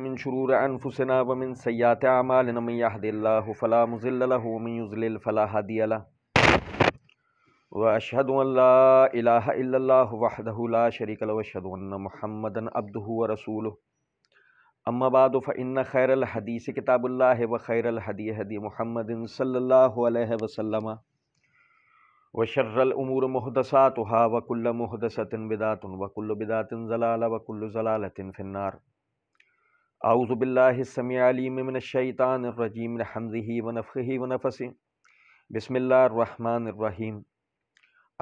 من شرور أنفسنا ومن سيئات أعمالنا من يهد الله فلا مضل له ومن يضلل فلا هادي له وأشهد أن لا إله إلا الله وحده لا شريك له وأشهد أن محمدا عبده ورسوله أما بعد فإن خير الحديث كتاب الله وخير الهدي هدي محمد صلى الله عليه وسلم وشر الأمور محدثاتها وكل محدثة بدعة وكل بدعة زلالة وكل زلالة في النار आउज़बिल्लासमियालीमिनशैतानरजीमजी वनफ़ी वनफ़सी बसमिल्लाम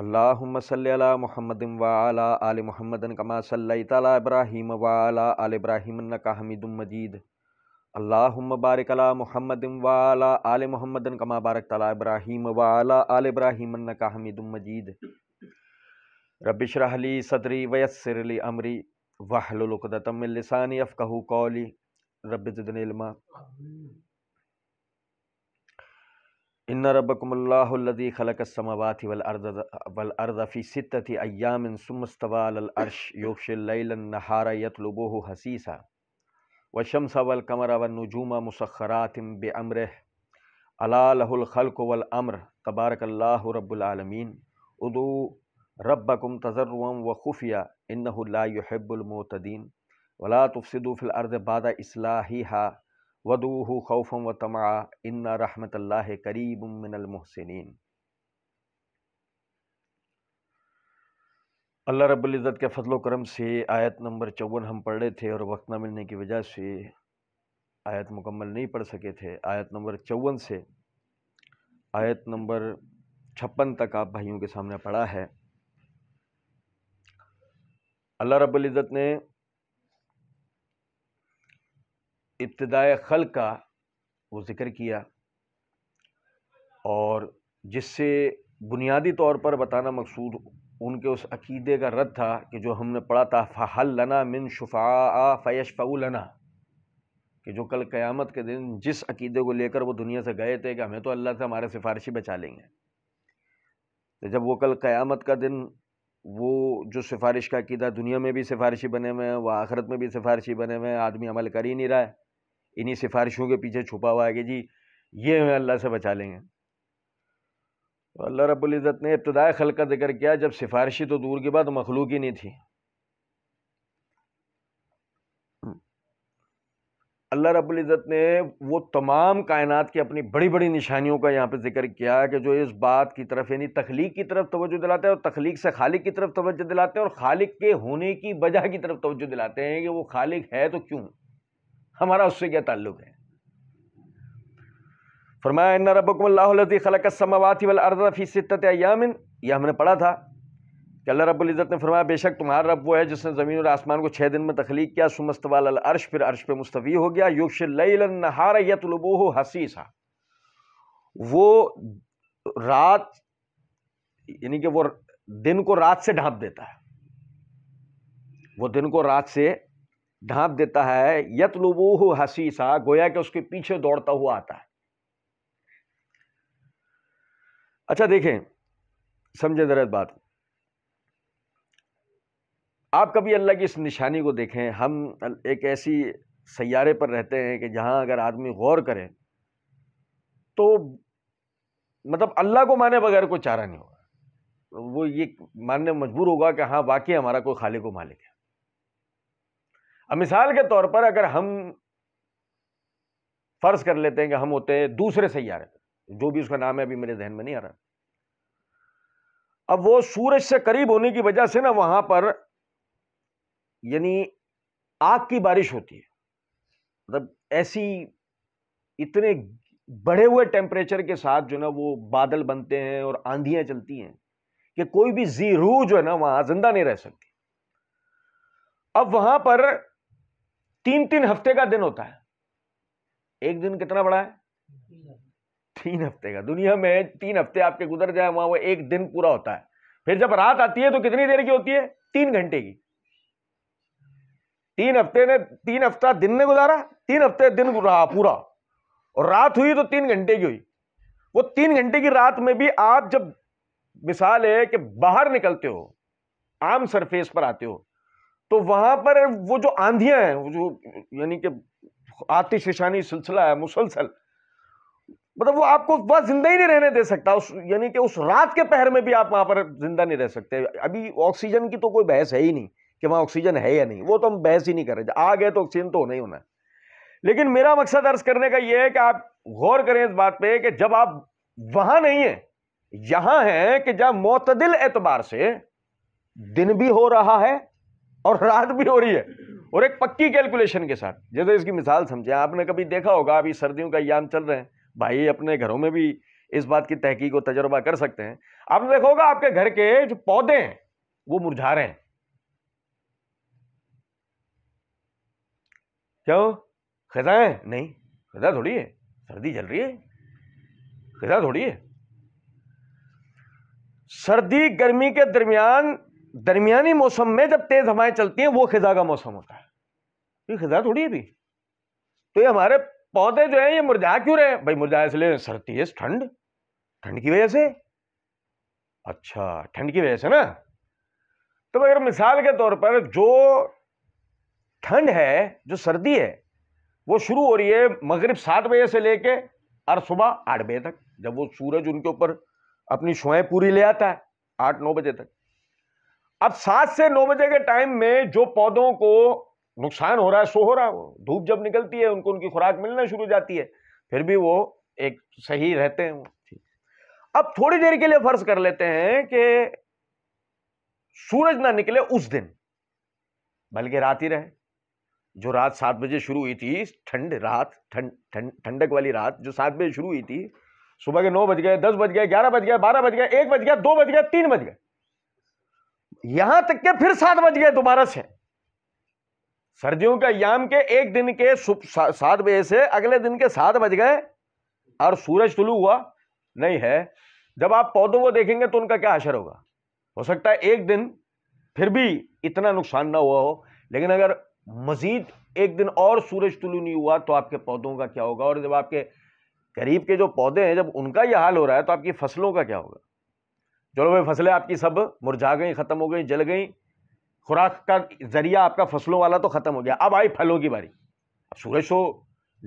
अल्लाम सल महमद वाला आल महमदन कमा सल तब्राहीम वाला आल इब्राहिमका हमीदुम मजीद अल्लाम बारिकला महमद वाला आल महमदन कमा बारक तला इब्राहीम वाला आल इब्राहिमका हमीदुम मजीद रबिशरहली सदरी वयसरली अमरी واحلل عقدة من لساني يفقهوا قولي رب زدني علما إن ربكم الله الذي خلق السماوات والأرض والأرض في ستة أيام ثم استوى على العرش يغشي الليل النهار يطلبه حسيسا والشمس والقمر والنجوم مسخرات بأمره ألا له الخلق والأمر تبارك الله رب العالمين ادعوا ربكم تضرعا وخفيا इन्नहुल्लाबुलमतदीन वला तुफसदूफ़िल अर्द बाद इसला वदूह खौफ़म व तमा इन्ना रहमत करीब मिनलमोहसिन अल्लाह रब्ज़त के फजलो करम से आयत नंबर चौवन हम पढ़ रहे थे और वक्त न मिलने की वजह से आयत मुकम्मल नहीं पढ़ सके थे आयत नंबर चौवन से आयत नंबर छप्पन तक आप भाइयों के सामने पढ़ा है अल्लाह रब्ज़त ने इब्तदाय खल का वो ज़िक्र किया और जिससे बुनियादी तौर पर बताना मकसूद उनके उस अकीदे का रद्द था कि जो हमने पढ़ा था फ़हल लना मिन शफ़ा फ़यशफ़लना कि जो कल क़यामत के दिन जिस अकीदे को लेकर वो दुनिया से गए थे कि हमें तो अल्लाह से हमारे सिफारशी बचा लेंगे तो जब वो कल क़यामत का दिन वो जो सिफारिश का अकीदा दुनिया में भी सिफारिशी बने हुए हैं वह आखरत में भी सिफारिशी बने हुए हैं आदमी अमल कर ही नहीं रहा है इन्हीं सिफारिशों के पीछे छुपा हुआ है कि जी ये हमें अल्लाह से बचा लेंगे तो अल्लाह रब्ज़त ने इब्तदाई खल का जिक्र किया जब सिफारिशी तो दूर की बात मखलूक ही नहीं थी अल्लाह इज़्ज़त ने वो तमाम कायनात की अपनी बड़ी बड़ी निशानियों का यहाँ पे जिक्र किया कि जो इस बात की तरफ यानी तख्लीक की तरफ तवज्जो दिलाते हैं और तख्लीक से खालिक की तरफ तवज्जो दिलाते हैं और खालिक के होने की वजह की तरफ तवज्जो दिलाते हैं कि वो खालिक है तो क्यों हमारा उससे क्या ताल्लुक है फरमाया रबकमल्लाजी खलक समावती वल अर्दफ़ी सितत यामिन यह हमने पढ़ा था कि अल्लाह रब्ज़त ने फरमाया बेशक तुम्हारा रब वो है जिसने ज़मीन और आसमान को छः दिन में तख्लीक किया सुमस्तवाल अर्श फिर अर्श पे मुस्तवी हो गया युक्ष नहार यतलबो हसीसा वो रात यानी कि वो दिन को रात से ढांप देता है वो दिन को रात से ढांप देता है यतलबो हसीसा गोया के उसके पीछे दौड़ता हुआ आता है अच्छा देखें समझे दरअसल बात आप कभी अल्लाह की इस निशानी को देखें हम एक ऐसी सैारे पर रहते हैं कि जहाँ अगर आदमी गौर करे तो मतलब अल्लाह को माने बगैर कोई चारा नहीं होगा वो ये मानने मजबूर होगा कि हाँ वाकई हमारा कोई खालिक को मालिक है अब मिसाल के तौर पर अगर हम फ़र्ज़ कर लेते हैं कि हम होते हैं दूसरे सैारे पर जो भी उसका नाम है अभी मेरे जहन में नहीं आ रहा अब वो सूरज से करीब होने की वजह से ना वहाँ पर यानी आग की बारिश होती है मतलब ऐसी इतने बढ़े हुए टेम्परेचर के साथ जो ना वो बादल बनते हैं और आंधियां चलती हैं कि कोई भी जी रूह जो है ना वहां जिंदा नहीं रह सकती अब वहां पर तीन तीन हफ्ते का दिन होता है एक दिन कितना बड़ा है तीन हफ्ते का दुनिया में तीन हफ्ते आपके गुजर जाए वहां वो एक दिन पूरा होता है फिर जब रात आती है तो कितनी देर की होती है तीन घंटे की तीन हफ्ते ने तीन हफ्ता दिन ने गुजारा तीन हफ्ते दिन रहा पूरा और रात हुई तो तीन घंटे की हुई वो तीन घंटे की रात में भी आप जब मिसाल है कि बाहर निकलते हो आम सरफेस पर आते हो तो वहां पर वो जो आंधियां हैं वो जो यानी कि आतिशशानी सिलसिला है मुसलसल मतलब वो आपको वह जिंदा ही नहीं रहने दे सकता उस यानी कि उस रात के पहर में भी आप वहां पर जिंदा नहीं रह सकते अभी ऑक्सीजन की तो कोई बहस है ही नहीं कि वहाँ ऑक्सीजन है या नहीं वो तो हम बहस ही नहीं कर रहे आ गए तो ऑक्सीजन तो नहीं होना लेकिन मेरा मकसद अर्ज करने का यह है कि आप गौर करें इस बात पे कि जब आप वहां नहीं है यहां है कि जब मोतदिल एतबार से दिन भी हो रहा है और रात भी हो रही है और एक पक्की कैलकुलेशन के साथ जैसे इसकी मिसाल समझे आपने कभी देखा होगा अभी सर्दियों का याम चल रहे हैं भाई अपने घरों में भी इस बात की तहकीक और तजर्बा कर सकते हैं आपने देखा होगा आपके घर के जो पौधे हैं वो मुरझा रहे हैं क्या हो खजा है नहीं खजा थोड़ी है सर्दी चल रही है खजा थोड़ी है सर्दी गर्मी के दरमियान दरमियानी मौसम में जब तेज हवाएं चलती हैं वो खिजा का मौसम होता है ये खिजा थोड़ी है भी तो ये हमारे पौधे जो हैं ये मुरझा क्यों रहे भाई मुरझा इसलिए सर्दी है ठंड ठंड की वजह से अच्छा ठंड की वजह से ना तो अगर मिसाल के तौर पर जो ठंड है जो सर्दी है वो शुरू हो रही है मगरिब सात बजे से लेके और सुबह आठ बजे तक जब वो सूरज उनके ऊपर अपनी शोएँ पूरी ले आता है आठ नौ बजे तक अब सात से नौ बजे के टाइम में जो पौधों को नुकसान हो रहा है सो हो रहा है वो धूप जब निकलती है उनको उनकी खुराक मिलना शुरू हो जाती है फिर भी वो एक सही रहते हैं वो अब थोड़ी देर के लिए फर्ज कर लेते हैं कि सूरज ना निकले उस दिन बल्कि रात ही रहे जो रात सात बजे शुरू हुई थी ठंड रात ठंड ठंडक वाली रात जो सात बजे शुरू हुई थी सुबह के नौ बज गए दस बज गए ग्यारह बज गए बारह बज गए एक बज गया दो बज गया तीन बज गए यहां तक के फिर सात बज गए दोबारा से सर्दियों का याम के एक दिन के सात बजे से अगले दिन के सात बज गए और सूरज टुलू हुआ नहीं है जब आप पौधों को देखेंगे तो उनका क्या असर होगा हो सकता है एक दिन फिर भी इतना नुकसान ना हुआ हो लेकिन अगर मजीद एक दिन और सूरज तुलू नहीं हुआ तो आपके पौधों का क्या होगा और जब आपके करीब के जो पौधे हैं जब उनका यह हाल हो रहा है तो आपकी फसलों का क्या होगा चलो भाई फसलें आपकी सब मुरझा गई ख़त्म हो गई जल गई खुराक का जरिया आपका फसलों वाला तो ख़त्म हो गया अब आई फलों की बारी सूरज तो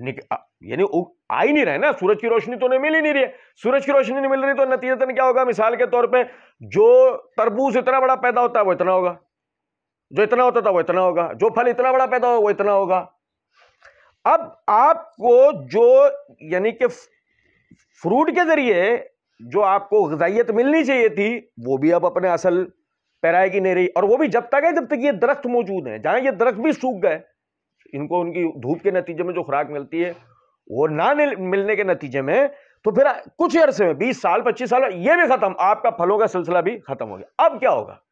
निक यानी आ ही नहीं रहा है ना सूरज की रोशनी तो उन्हें मिल ही नहीं रही है सूरज की रोशनी नहीं मिल रही तो नतीजतन क्या होगा मिसाल के तौर पर जो तरबूज इतना बड़ा पैदा होता है वो इतना होगा जो इतना होता था वो इतना होगा जो फल इतना बड़ा पैदा हो वो इतना होगा अब आपको जो यानी कि फ्रूट के ज़रिए जो आपको गजाइत मिलनी चाहिए थी वो भी अब अपने असल पैराए की नहीं रही और वो भी जब तक है जब तक ये दरख्त मौजूद है जहां ये दरख्त भी सूख गए इनको उनकी धूप के नतीजे में जो खुराक मिलती है वो ना मिलने के नतीजे में तो फिर कुछ अरसे में बीस साल पच्चीस साल ये भी खत्म आपका फलों का सिलसिला भी खत्म हो गया अब क्या होगा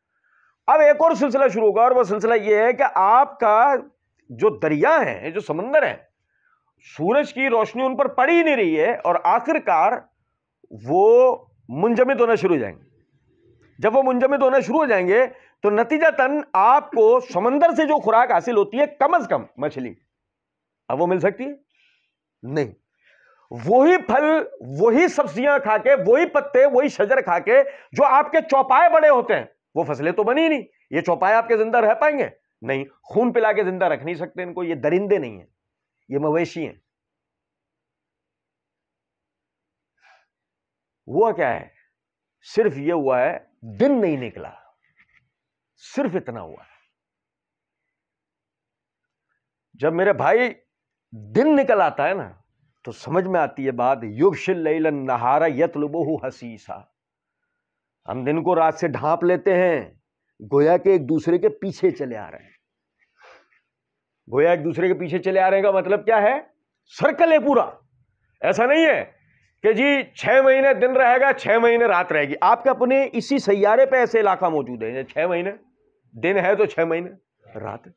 अब एक और सिलसिला शुरू होगा और वह सिलसिला यह है कि आपका जो दरिया है जो समंदर है सूरज की रोशनी उन पर पड़ ही नहीं रही है और आखिरकार वो मुंजमद होना शुरू हो जाएंगे जब वो मुंजमित होना शुरू हो जाएंगे तो तन आपको समंदर से जो खुराक हासिल होती है कम अज कम मछली अब वो मिल सकती है नहीं वही फल वही सब्जियां खाके वही पत्ते वही शजर खाके जो आपके चौपाए बड़े होते हैं वो फसलें तो बनी ही नहीं ये चौपाए आपके जिंदा रह पाएंगे नहीं खून पिला के जिंदा रख नहीं सकते इनको ये दरिंदे नहीं है ये मवेशी हैं हुआ क्या है सिर्फ ये हुआ है दिन नहीं निकला सिर्फ इतना हुआ है जब मेरे भाई दिन निकल आता है ना तो समझ में आती है बात शिल नहारा यतलुबो हसीसा हम दिन को रात से ढांप लेते हैं गोया के एक दूसरे के पीछे चले आ रहे हैं गोया एक दूसरे के पीछे चले आ रहे का मतलब क्या है सर्कल है पूरा ऐसा नहीं है कि जी छह महीने दिन रहेगा छह महीने रात रहेगी आपके अपने इसी सैारे पे ऐसे इलाका मौजूद है छह महीने दिन है तो छह महीने रात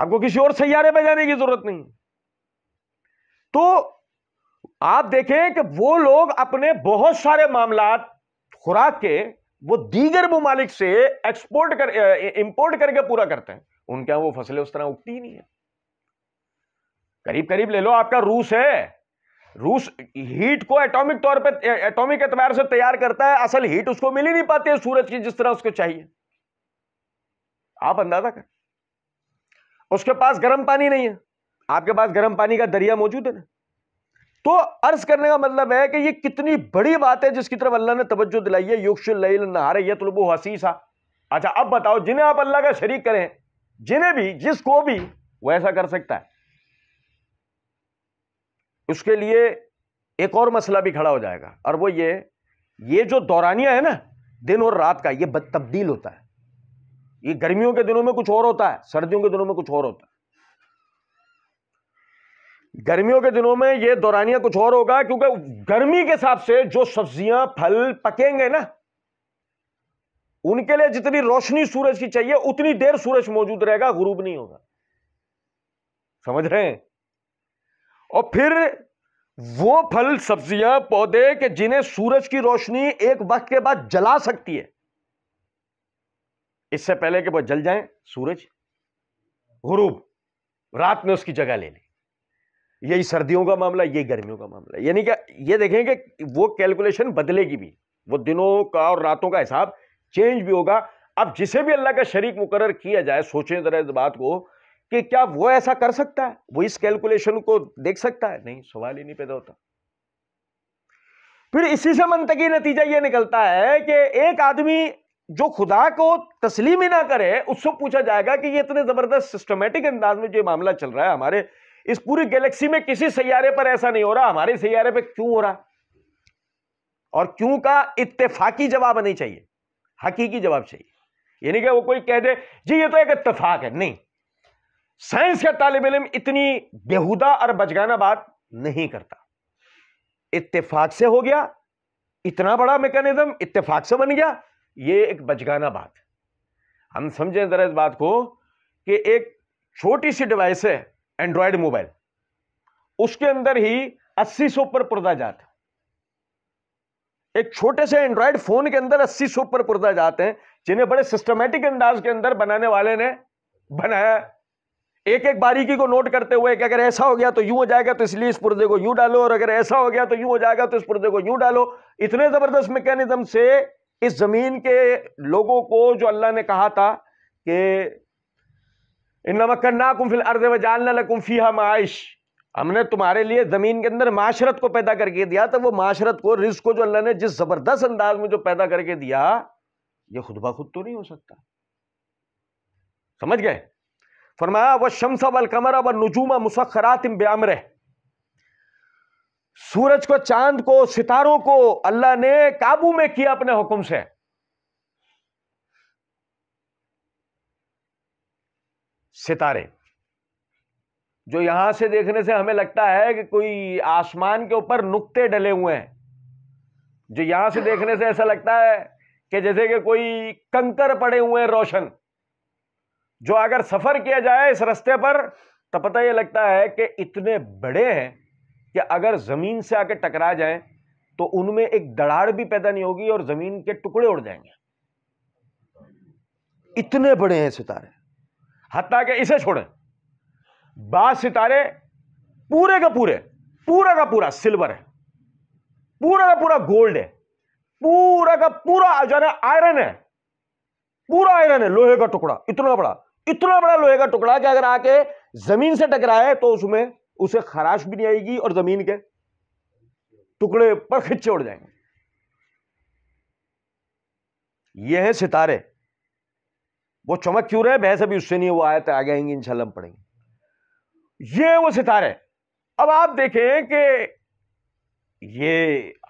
आपको किसी और सैारे पे जाने की जरूरत नहीं तो आप देखें कि वो लोग अपने बहुत सारे मामला खुराक के वो दीगर ममालिक से एक्सपोर्ट कर इंपोर्ट करके पूरा करते हैं उनके यहां वो फसलें उस तरह उगती ही नहीं है करीब करीब ले लो आपका रूस है रूस हीट को एटॉमिक तौर पे एटॉमिक एतबार से तैयार करता है असल हीट उसको मिल ही नहीं पाती है सूरज की जिस तरह उसको चाहिए आप अंदाजा कर उसके पास गर्म पानी नहीं है आपके पास गर्म पानी का दरिया मौजूद है ना तो अर्ज करने का मतलब है कि ये कितनी बड़ी बात है जिसकी तरफ अल्लाह ने तवज्जो दिलाई है नहारे नहार तुलबो हसीसा अच्छा अब बताओ जिन्हें आप अल्लाह का शरीक करें जिन्हें भी जिसको भी वो ऐसा कर सकता है उसके लिए एक और मसला भी खड़ा हो जाएगा और वो ये ये जो दौरानिया है ना दिन और रात का ये तब्दील होता है ये गर्मियों के दिनों में कुछ और होता है सर्दियों के दिनों में कुछ और होता है गर्मियों के दिनों में ये दौरानिया कुछ और होगा क्योंकि गर्मी के हिसाब से जो सब्जियां फल पकेंगे ना उनके लिए जितनी रोशनी सूरज की चाहिए उतनी देर सूरज मौजूद रहेगा गुरूब नहीं होगा समझ रहे हैं और फिर वो फल सब्जियां पौधे के जिन्हें सूरज की रोशनी एक वक्त के बाद जला सकती है इससे पहले कि वह जल जाए सूरज गुरूब रात में उसकी जगह ले ली यही सर्दियों का मामला यही गर्मियों का मामला यानी क्या ये देखें कि वो कैलकुलेशन बदलेगी भी वो दिनों का और रातों का हिसाब चेंज भी होगा अब जिसे भी अल्लाह का शरीक मुकर किया जाए सोचें जरा इस बात को कि क्या वो ऐसा कर सकता है वो इस कैलकुलेशन को देख सकता है नहीं सवाल ही नहीं पैदा होता फिर इसी से मनतकी नतीजा ये निकलता है कि एक आदमी जो खुदा को तस्लीम ही ना करे उससे पूछा जाएगा कि ये इतने ज़बरदस्त सिस्टमेटिक अंदाज में जो मामला चल रहा है हमारे इस पूरी गैलेक्सी में किसी सैारे पर ऐसा नहीं हो रहा हमारे सैारे पर क्यों हो रहा और क्यों का इतफाकी जवाब नहीं चाहिए हकीकी जवाब चाहिए यानी कि वो कोई कह दे जी ये तो एक इतफाक है नहीं साइंस का तालब इलम इतनी बेहुदा और बचगाना बात नहीं करता इतफाक से हो गया इतना बड़ा मैकेनिज्म इतफाक से बन गया ये एक बचगाना बात हम समझें जरा इस बात को कि एक छोटी सी डिवाइस है एंड्रॉयड मोबाइल उसके अंदर ही 80 सौ पर पुर्दा जात एक छोटे से एंड्रॉयड फोन के अंदर 80 सौ पर पुर्दा जाते हैं जिन्हें बड़े सिस्टमेटिक अंदाज के अंदर बनाने वाले ने बनाया एक एक बारीकी को नोट करते हुए कि अगर ऐसा हो गया तो यूं हो जाएगा तो इसलिए इस पुर्दे को यूं डालो और अगर ऐसा हो गया तो यूं हो जाएगा तो इस पुर्दे को यूं डालो इतने जबरदस्त मैकेनिज्म से इस जमीन के लोगों को जो अल्लाह ने कहा था कि इन मकन्ना कुमफिल अर्ज व जालना लकुम्फी माइश हमने तुम्हारे लिए ज़मीन के अंदर माशरत को पैदा करके दिया तो वो माशरत को रिस्क को जो अल्लाह ने जिस ज़बरदस्त अंदाज में जो पैदा करके दिया ये खुद ब खुद तो नहीं हो सकता समझ गए फरमाया वह शमस वल कमरा व नजूमा मुसखरात ब्यामर सूरज को चांद को सितारों को अल्लाह ने काबू में किया अपने हुक्म से सितारे जो यहां से देखने से हमें लगता है कि कोई आसमान के ऊपर नुक्ते डले हुए हैं जो यहां से देखने से ऐसा लगता है कि जैसे कि कोई कंकर पड़े हुए हैं रोशन जो अगर सफर किया जाए इस रास्ते पर तो पता यह लगता है कि इतने बड़े हैं कि अगर जमीन से आके टकरा जाए तो उनमें एक दड़ाड़ भी पैदा नहीं होगी और जमीन के टुकड़े उड़ जाएंगे इतने बड़े हैं सितारे हत्या के इसे छोड़ें बाद सितारे पूरे का पूरे पूरा का पूरा सिल्वर है पूरा का पूरा गोल्ड है पूरा का पूरा जाने आयरन है पूरा आयरन है लोहे का टुकड़ा इतना बड़ा इतना बड़ा लोहे का टुकड़ा कि अगर आके जमीन से टकराए तो उसमें उसे खराश भी नहीं आएगी और जमीन के टुकड़े पर खिंचे उड़ जाएंगे यह है सितारे वो चमक क्यों रहे बहस अभी उससे नहीं वो तो आ जाएंगे इन हम पढ़ेंगे ये वो सितारे अब आप देखें कि ये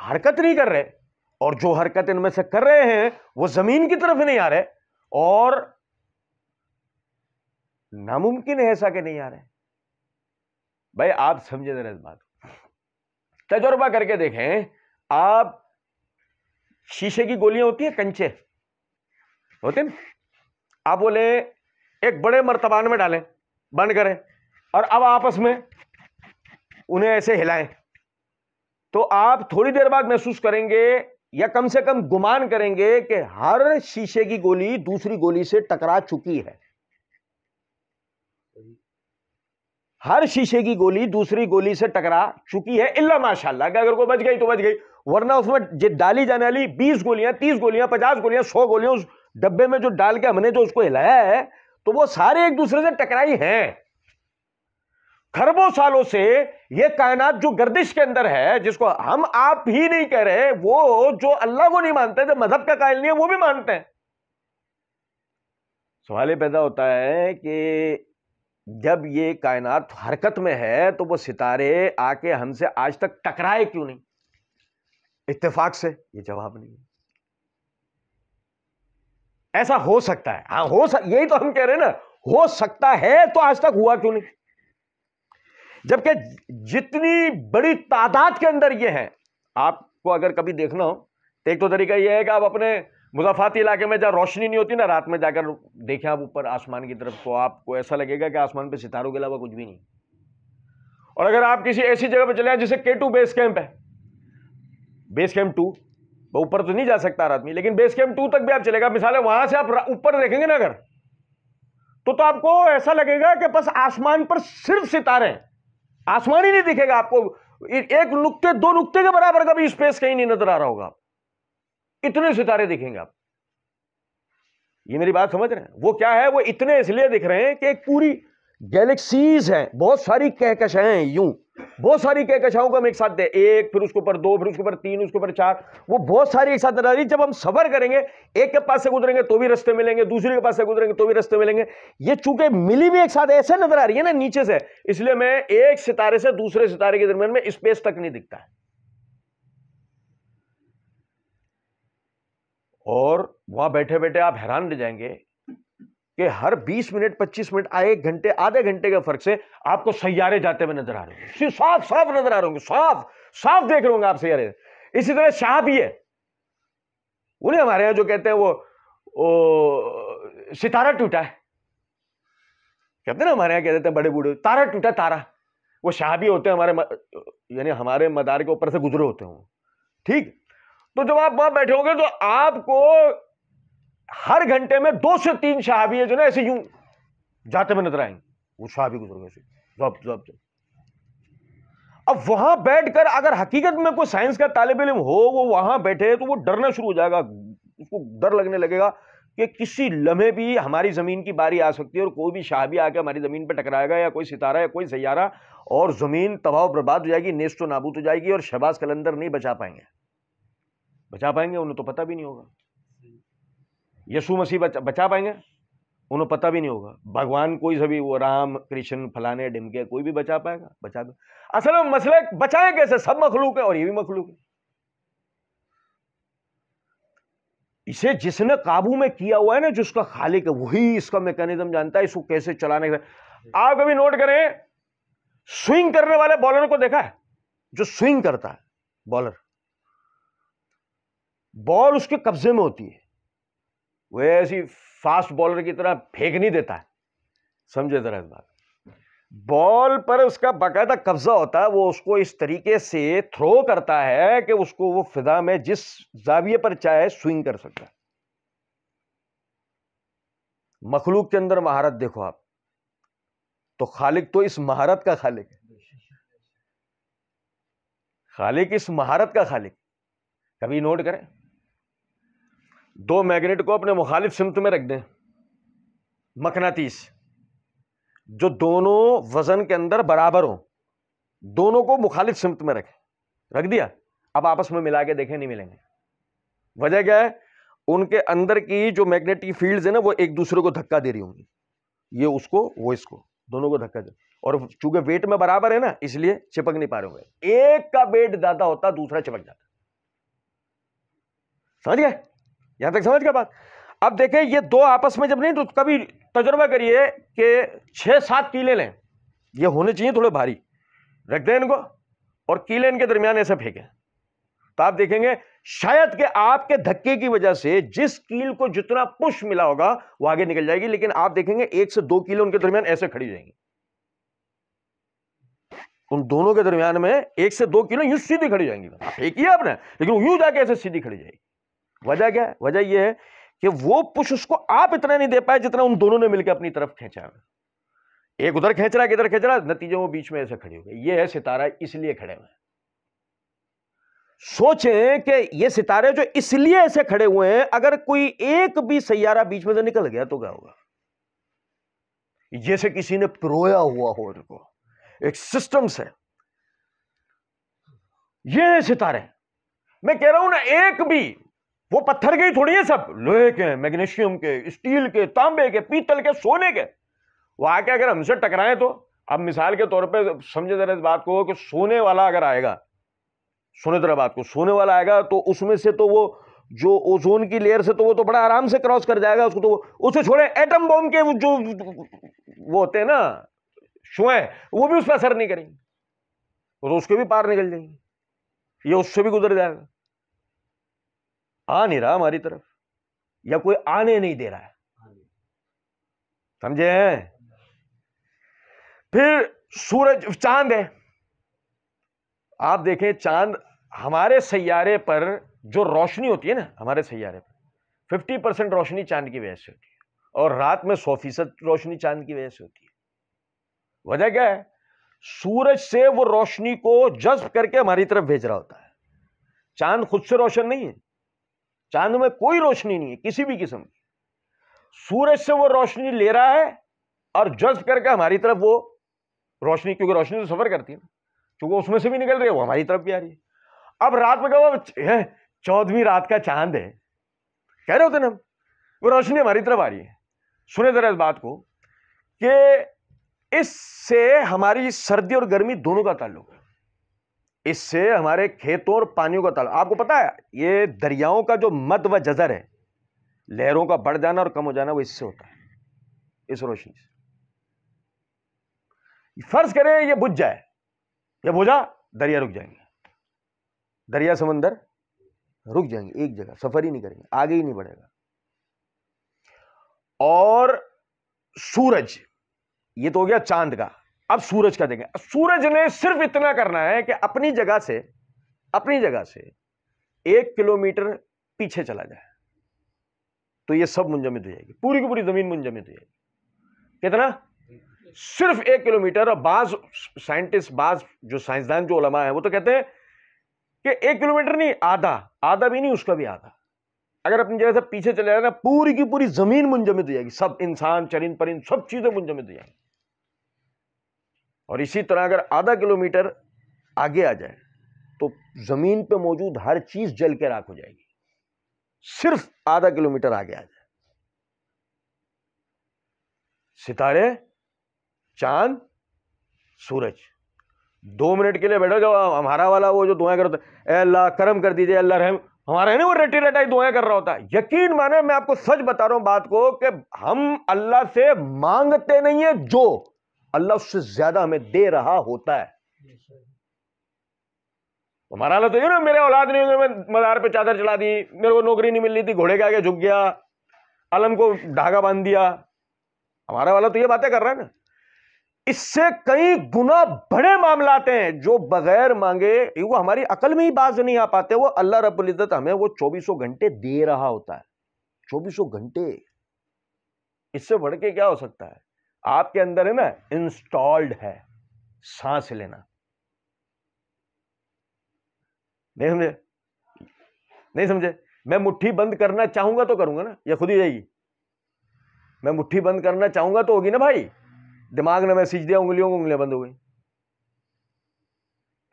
हरकत नहीं कर रहे और जो हरकत इनमें से कर रहे हैं वो जमीन की तरफ नहीं आ रहे और नामुमकिन है ऐसा कि नहीं आ रहे भाई आप समझे जरा इस बात तजुर्बा करके देखें आप शीशे की गोलियां होती है कंचे होते हैं आप बोले एक बड़े मर्तबान में डालें बंद करें और अब आपस में उन्हें ऐसे हिलाएं तो आप थोड़ी देर बाद महसूस करेंगे या कम से कम गुमान करेंगे कि हर शीशे की गोली दूसरी गोली से टकरा चुकी है हर शीशे की गोली दूसरी गोली से टकरा चुकी है इल्ला माशाल्लाह अगर कोई बच गई तो बच गई वरना उसमें डाली जाने वाली बीस गोलियां तीस गोलियां पचास गोलियां सौ गोलियां उस डब्बे में जो डाल के हमने जो उसको हिलाया है तो वो सारे एक दूसरे से टकराई हैं खरबों सालों से ये कायनात जो गर्दिश के अंदर है जिसको हम आप ही नहीं कह रहे वो जो अल्लाह को नहीं मानते जो मजहब का कायल नहीं है वो भी मानते हैं सवाल पैदा होता है कि जब ये कायनात हरकत में है तो वो सितारे आके हमसे आज तक टकराए क्यों नहीं इत्तेफाक से ये जवाब नहीं है ऐसा हो सकता है हाँ हो सक यही तो हम कह रहे हैं ना हो सकता है तो आज तक हुआ क्यों नहीं जबकि जितनी बड़ी तादाद के अंदर ये है आपको अगर कभी देखना हो तो एक तो तरीका यह है कि आप अपने मुजाफाती इलाके में जहाँ रोशनी नहीं होती ना रात में जाकर देखें आप ऊपर आसमान की तरफ तो आपको ऐसा लगेगा कि आसमान पर सितारों के अलावा कुछ भी नहीं और अगर आप किसी ऐसी जगह पर चले जाएं जैसे के टू बेस कैंप है बेस कैंप टू ऊपर तो नहीं जा सकता आदमी लेकिन बेस कैंप टू तक भी आप चलेगा मिसाल है वहां से आप ऊपर देखेंगे ना अगर तो तो आपको ऐसा लगेगा कि बस आसमान पर सिर्फ सितारे हैं आसमान ही नहीं दिखेगा आपको एक नुकते दो नुकते के बराबर का भी स्पेस कहीं नहीं नजर आ रहा होगा इतने सितारे दिखेंगे आप ये मेरी बात समझ रहे हैं वो क्या है वो इतने इसलिए दिख रहे हैं कि एक पूरी गैलेक्सीज है बहुत सारी कहकशाएं यूं बहुत सारी कहकशाओं को हम एक साथ दे एक फिर उसके ऊपर दो फिर उसके ऊपर तीन उसके ऊपर चार वो बहुत सारी एक साथ नजर जब हम सफर करेंगे एक के पास से गुजरेंगे तो भी रस्ते मिलेंगे दूसरे के पास से गुजरेंगे तो भी रस्ते मिलेंगे ये चूंकि मिली भी एक साथ ऐसे नजर आ रही है ना नीचे से इसलिए मैं एक सितारे से दूसरे सितारे के दरमियान में स्पेस तक नहीं दिखता और वहां बैठे बैठे आप हैरान रह जाएंगे कि हर 20 मिनट 25 मिनट आए एक घंटे आधे घंटे के फर्क से आपको सैयारे जाते हुए नजर आ रहे हैं साफ साफ नजर आ रहे होंगे साफ साफ देख रहे होंगे आप सैयारे इसी तरह शाह भी है उन्हें हमारे यहां जो कहते हैं वो, वो सितारा टूटा है कहते ना हमारे यहां कहते हैं बड़े बूढ़े तारा टूटा तारा वो शाह भी होते हैं हमारे यानी हमारे मदार के ऊपर से गुजरे होते हैं ठीक तो जब आप वहां बैठे होंगे तो आपको हर घंटे में दो से तीन शहाबी है जो ना ऐसे यूं जाते में नजर आएंगे वो शहाबी गुजर गए अब वहां बैठकर अगर हकीकत में कोई साइंस का तालब इलम हो वो वहां बैठे तो वो डरना शुरू हो जाएगा उसको डर लगने लगेगा कि किसी लम्हे भी हमारी ज़मीन की बारी आ सकती है और कोई भी शाहबी आके हमारी ज़मीन पर टकराएगा या कोई सितारा या कोई सैारा और ज़मीन तबाह बर्बाद हो जाएगी नेस्टो नाबूद हो जाएगी और शहबाज कलंदर नहीं बचा पाएंगे बचा पाएंगे उन्हें तो पता भी नहीं होगा यीशु मसीह बचा बचा पाएंगे उन्हें पता भी नहीं होगा भगवान कोई सभी वो राम कृष्ण फलाने डिमके कोई भी बचा पाएगा बचा दो तो। असल में मसले बचाए कैसे सब मखलूक है और ये भी मखलूक है इसे जिसने काबू में किया हुआ है ना जिसका खालिक है वही इसका मैकेनिज्म जानता है इसको कैसे चलाने का आप कभी नोट करें स्विंग करने वाले बॉलर को देखा है जो स्विंग करता है बॉलर बॉल उसके कब्जे में होती है वह ऐसी फास्ट बॉलर की तरह फेंक नहीं देता है समझे जरा इस बात बॉल पर उसका बाकायदा कब्जा होता है वो उसको इस तरीके से थ्रो करता है कि उसको वो फिदा में जिस जाविये पर चाहे स्विंग कर सकता है मखलूक के अंदर महारत देखो आप तो खालिक तो इस महारत का खालिक है खालिक इस महारत का खालिक कभी नोट करें दो मैग्नेट को अपने मुखालिफ सिमत में रख दें मकनातीस जो दोनों वज़न के अंदर बराबर हो दोनों को मुखालिफ सिमत में रखें रख दिया अब आपस में मिला के देखें नहीं मिलेंगे वजह क्या है उनके अंदर की जो मैग्नेटिक फील्ड्स है ना वो एक दूसरे को धक्का दे रही होंगी ये उसको वो इसको दोनों को धक्का दे और चूंकि वेट में बराबर है ना इसलिए चिपक नहीं पा रहे होंगे एक का वेट ज्यादा होता दूसरा चिपक जाता समझ गया यहां तक समझ का बात अब देखें ये दो आपस में जब नहीं तो कभी तजुर्बा करिए कि छह सात कीले लें ये होने चाहिए थोड़े भारी रख दें इनको और कीले इनके दरमियान ऐसे फेंकें तो आप देखेंगे शायद के आपके धक्के की वजह से जिस कील को जितना पुश मिला होगा वो आगे निकल जाएगी लेकिन आप देखेंगे एक से दो कीले उनके दरमियान ऐसे खड़ी जाएंगी उन दोनों के दरमियान में एक से दो किलो यूं सीधी खड़ी जाएंगी एक ही आपने लेकिन यूं जाके ऐसे सीधी खड़ी जाएगी वजह क्या है वजह यह है कि वो पुश उसको आप इतना नहीं दे पाए जितना उन दोनों ने मिलकर अपनी तरफ खींचा है एक उधर खींच रहा है किधर खींच रहा है नतीजे वो बीच में ऐसे खड़े हो गए ये है सितारा इसलिए खड़े हुए सोचें कि ये सितारे जो इसलिए ऐसे खड़े हुए हैं अगर कोई एक भी सैयारा बीच में से निकल गया तो क्या होगा जैसे किसी ने पिरोया हुआ हो इनको एक सिस्टम से ये है सितारे मैं कह रहा हूं ना एक भी वो पत्थर के ही थोड़ी है सब लोहे के मैग्नीशियम के स्टील के तांबे के पीतल के सोने के वो आके अगर हमसे टकराएं तो अब मिसाल के तौर पे समझे जरा इस बात को कि सोने वाला अगर आएगा सोने जरा बात को सोने वाला आएगा तो उसमें से तो वो जो ओजोन की लेयर से तो वो तो बड़ा आराम से क्रॉस कर जाएगा उसको तो उसे छोड़े एटम बॉम्ब के जो वो होते हैं ना शुएं वो भी उस पर असर नहीं करेंगे तो उसके भी पार निकल जाएंगे ये उससे भी गुजर जाएगा आ नहीं रहा हमारी तरफ या कोई आने नहीं दे रहा है समझे हैं फिर सूरज चांद है आप देखें चांद हमारे सैारे पर जो रोशनी होती है ना हमारे सैारे पर 50 परसेंट रोशनी चांद की वजह से होती है और रात में 100 फीसद रोशनी चांद की वजह से होती है वजह क्या है सूरज से वो रोशनी को जज्ब करके हमारी तरफ भेज रहा होता है चांद खुद से रोशन नहीं है चांद में कोई रोशनी नहीं है किसी भी किस्म की सूरज से वो रोशनी ले रहा है और जज्ब करके हमारी तरफ वो रोशनी क्योंकि रोशनी तो सफ़र करती है ना क्योंकि उसमें से भी निकल रही है वो हमारी तरफ भी आ रही है अब रात में कहो चौदहवीं रात का चांद है कह रहे होते ना हम वो रोशनी हमारी तरफ आ रही है सुने जरा इस बात को कि इससे हमारी सर्दी और गर्मी दोनों का ताल्लुक है इससे हमारे खेतों और पानियों का तालाब आपको पता है ये दरियाओं का जो मद व जजर है लहरों का बढ़ जाना और कम हो जाना वो इससे होता है इस रोशनी से फर्ज करें ये बुझ जाए या बुझा दरिया रुक जाएंगे दरिया समंदर रुक जाएंगे एक जगह सफर ही नहीं करेंगे आगे ही नहीं बढ़ेगा और सूरज ये तो हो गया चांद का अब सूरज का देखें सूरज ने सिर्फ इतना करना है कि अपनी जगह से अपनी जगह से एक किलोमीटर पीछे चला जाए तो ये सब मुंजमद हो जाएगी पूरी की पूरी जमीन मुंजमित हो जाएगी कितना सिर्फ एक किलोमीटर और बाज साइंटिस्ट बाज जो साइंसदान जो उलमा है वो तो कहते हैं कि एक किलोमीटर नहीं आधा आधा भी नहीं उसका भी आधा अगर अपनी जगह से पीछे चले जाए ना पूरी की पूरी जमीन मुंजमद हो जाएगी सब इंसान चरिंद परिंद सब चीज़ें मुंजमद हो जाएगी और इसी तरह अगर आधा किलोमीटर आगे आ जाए तो ज़मीन पे मौजूद हर चीज़ जल के राख हो जाएगी सिर्फ आधा किलोमीटर आगे आ जाए सितारे चांद सूरज दो मिनट के लिए बैठो जो हमारा वाला वो जो दुआएं करता अल्लाह करम कर दीजिए अल्लाह रहम हमारा ना वो रटी रटाई दुआएं कर रहा होता है यकीन माने मैं आपको सच बता रहा हूं बात को कि हम अल्लाह से मांगते नहीं है जो अल्लाह उससे ज्यादा हमें दे रहा होता है हमारा हालत तो ये ना मेरे औलाद नहीं मैं मजार पे चादर चला दी मेरे को नौकरी नहीं मिल रही थी घोड़े के आगे झुक गया आलम को धागा बांध दिया हमारा वाला तो ये बातें कर रहा है ना इससे कई गुना बड़े मामला हैं जो बगैर मांगे वो हमारी अकल में ही बाज नहीं आ पाते वो अल्लाह रब इज़्ज़त हमें वो चौबीसों घंटे दे रहा होता है चौबीसों घंटे इससे बढ़ के क्या हो सकता है आपके अंदर है ना इंस्टॉल्ड है सांस लेना नहीं समझे नहीं समझे मैं मुट्ठी बंद करना चाहूंगा तो करूंगा ना या खुद ही जाएगी मैं मुट्ठी बंद करना चाहूंगा तो होगी ना भाई दिमाग ने मैं सींच दिया उंगलियों को उंगलियां बंद हो गई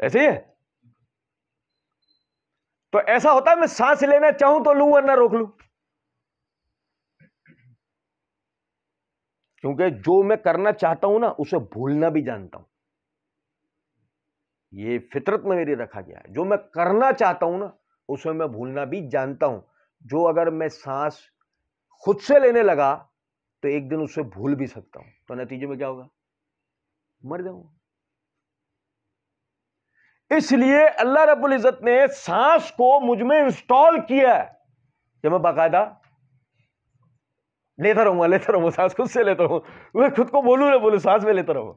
ऐसे ही है तो ऐसा होता है मैं सांस लेना चाहूं तो लू वरना रोक लू क्योंकि जो मैं करना चाहता हूं ना उसे भूलना भी जानता हूं ये फितरत में मेरी रखा गया है जो मैं करना चाहता हूं ना उसे मैं भूलना भी जानता हूं जो अगर मैं सांस खुद से लेने लगा तो एक दिन उसे भूल भी सकता हूं तो नतीजे में क्या होगा मर जाऊंगा इसलिए अल्लाह रबुल इज़्ज़त ने सांस को मुझमें इंस्टॉल किया है कि मैं बाकायदा लेता रहूंगा लेता रहूंगा सांस खुद से लेता रहूँ मैं खुद को बोलू ना बोलू सांस में लेता रहूं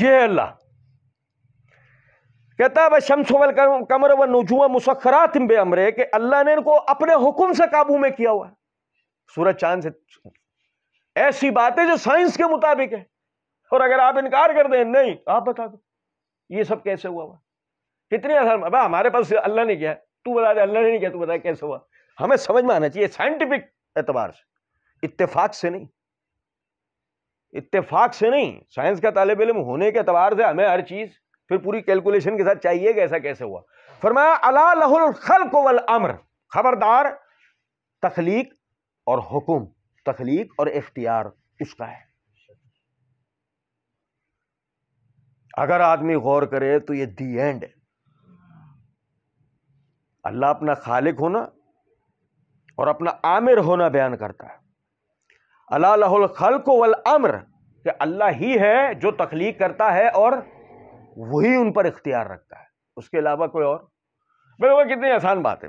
ये है अल्लाह कहता है वह शमसोवल कमर व नजुआ मुसखरात बे अमरे के अल्लाह ने इनको अपने हुक्म से काबू में किया हुआ सूरज चांद से ऐसी बातें जो साइंस के मुताबिक है और अगर आप इनकार कर दें नहीं आप बता दो ये सब कैसे हुआ हुआ कितने हमारे पास अल्लाह ने किया तू बता दे अल्लाह ने नहीं किया तू बता कैसे हुआ हमें समझ में आना चाहिए साइंटिफिक एतबार से इतफाक से नहीं इतफाक से नहीं साइंस का तालब इलम होने के अतबार से हमें हर चीज़ फिर पूरी कैलकुलेशन के साथ चाहिए कि ऐसा कैसे हुआ फरमाया अला लहुल खल्क वल अमर खबरदार तखलीक और हुकुम तखलीक और इख्तियार उसका है अगर आदमी गौर करे तो ये दी एंड है अल्लाह अपना खालिक होना और अपना आमिर होना बयान करता है खल को वल अम्र कि अल्लाह ही है जो तख्लीक करता है और वही उन पर इख्तियार रखता है उसके अलावा कोई और मेरे को कितनी आसान बात है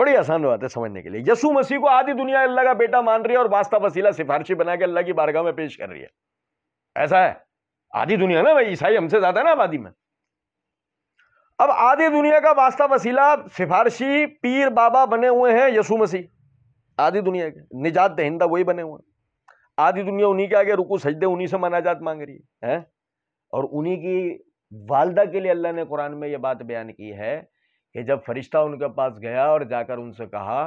बड़ी आसान बात है समझने के लिए यसु मसीह को आधी दुनिया अल्लाह का बेटा मान रही है और वास्ता वसीला सिफारशी बना के अल्लाह की बारगाह में पेश कर रही है ऐसा है आधी दुनिया ना भाई ईसाई हमसे ज़्यादा ना आबादी में अब आधी दुनिया का वास्ता वसीला सिफारशी पीर बाबा बने हुए हैं यसु मसीह आधी दुनिया के निजात दहिंदा वही बने हुए आधी दुनिया उन्हीं के आगे रुकू सजदे उन्हीं से मनाजात मांग रही है हैं और उन्हीं की वालदा के लिए अल्लाह ने कुरान में यह बात बयान की है कि जब फरिश्ता उनके पास गया और जाकर उनसे कहा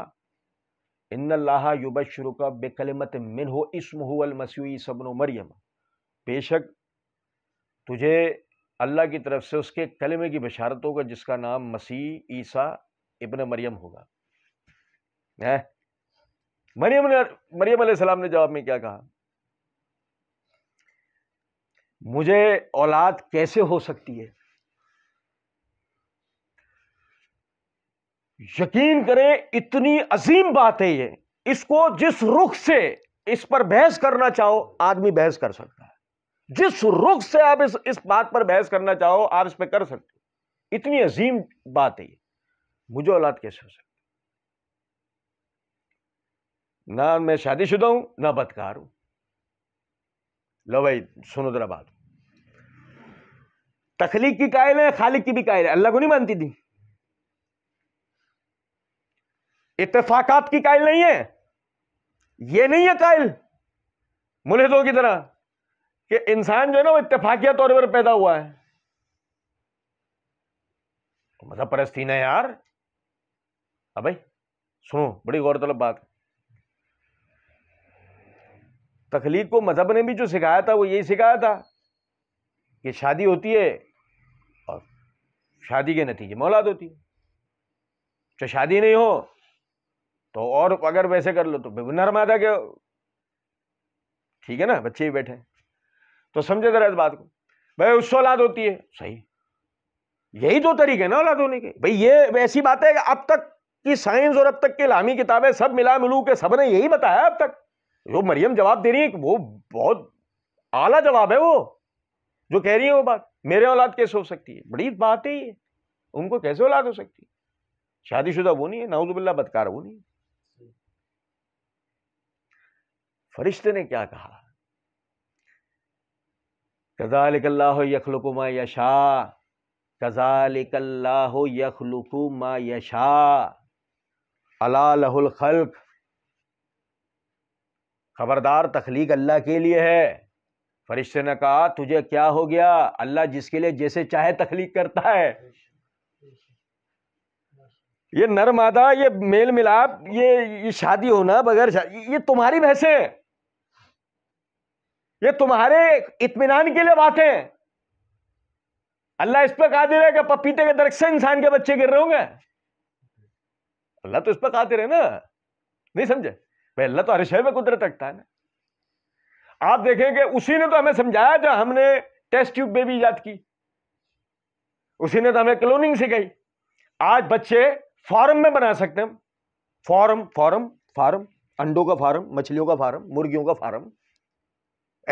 इन लाहा युबशर का बेकलमत मिन हो इसमहुअल मसीह सबन मरियम बेशक तुझे अल्लाह की तरफ से उसके कलमे की बशारत होगा जिसका नाम मसीह ईसा इबन मरियम होगा है मरियम मरियम सलाम ने जवाब में क्या कहा मुझे औलाद कैसे हो सकती है यकीन करें इतनी अजीम बात है ये इसको जिस रुख से इस पर बहस करना चाहो आदमी बहस कर सकता है जिस रुख से आप इस इस बात पर बहस करना चाहो आप इस पर कर सकते हो इतनी अजीम बात है ये मुझे औलाद कैसे हो सकती ना मैं शादीशुदा हूँ ना बदकार हूँ लो भाई सुनो जरा बात तखलीक की कायल है खालिक की भी कायल है अल्लाह को नहीं मानती थी इतफाकात की कायल नहीं है ये नहीं है कायल मुलहदों की तरह कि इंसान जो है ना वो इतफाकिया तौर पर पैदा हुआ है तो मजहब मतलब परस्ती है यार अब भाई सुनो बड़ी गौरतलब बात है तखलीक को मज़हब ने भी जो सिखाया था वो यही सिखाया था कि शादी होती है और शादी के नतीजे में औलाद होती है चाहे शादी नहीं हो तो और अगर वैसे कर लो तो मादा के ठीक है ना बच्चे ही बैठे तो समझे जरा इस बात को भाई उससे औलाद होती है सही यही तो तरीके ना औलाद होने के भाई ये ऐसी बात है अब तक की साइंस और अब तक की लामी किताबें सब मिला मिलू के सब ने यही बताया अब तक जो तो मरियम जवाब दे रही है वो बहुत आला जवाब है वो जो कह रही है वो बात मेरे औलाद कैसे हो सकती है बड़ी बात है ये उनको कैसे औलाद हो सकती है शादीशुदा वो नहीं है नाउजुबिल्ला बदकार वो नहीं फरिश्ते ने क्या कहा यखलुकु मा यशा यखलुकु यखलुकुमा यशा अला लहुल खल्क खबरदार तखलीक अल्लाह के लिए है फरिश्ते ने कहा तुझे क्या हो गया अल्लाह जिसके लिए जैसे चाहे तख्लीक करता है ये नर ये मेल मिलाप ये ये शादी होना बगैर शादी ये तुम्हारी है ये तुम्हारे इतमान के लिए बातें अल्लाह इस पर रहे कि पपीते के दरख्त से इंसान के बच्चे गिर रहे होंगे अल्लाह तो इस पर कहा ना नहीं समझे भाई अल्लाह तो हर शय में कुदरत रखता है ना आप देखेंगे उसी ने तो हमें समझाया जो हमने टेस्ट ट्यूब में भी ईजाद की उसी ने तो हमें क्लोनिंग सिखाई आज बच्चे फॉर्म में बना सकते हैं फॉर्म फॉर्म फार्म अंडों का फार्म मछलियों का फार्म मुर्गियों का फार्म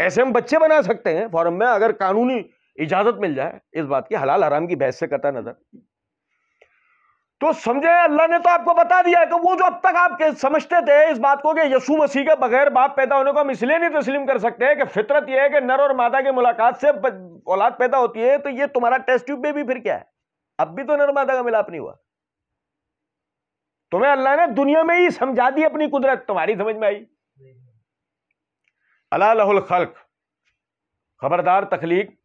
ऐसे हम बच्चे बना सकते हैं फॉर्म में अगर कानूनी इजाजत मिल जाए इस बात की हलाल हराम की बहस से कता नजर तो समझे अल्लाह ने तो आपको बता दिया कि वो जो अब तक आप समझते थे इस बात को कि यसु मसीह के बगैर बाप पैदा होने को हम इसलिए नहीं तस्लीम कर सकते कि फितरत यह है कि नर और मादा की मुलाकात से औलाद पैदा होती है तो ये तुम्हारा टेस्ट ट्यूब में भी फिर क्या है अब भी तो नर मादा का मिलाप नहीं हुआ तुम्हें अल्लाह ने दुनिया में ही समझा दी अपनी कुदरत तुम्हारी समझ में आई अलाहुल खल्क खबरदार तखलीक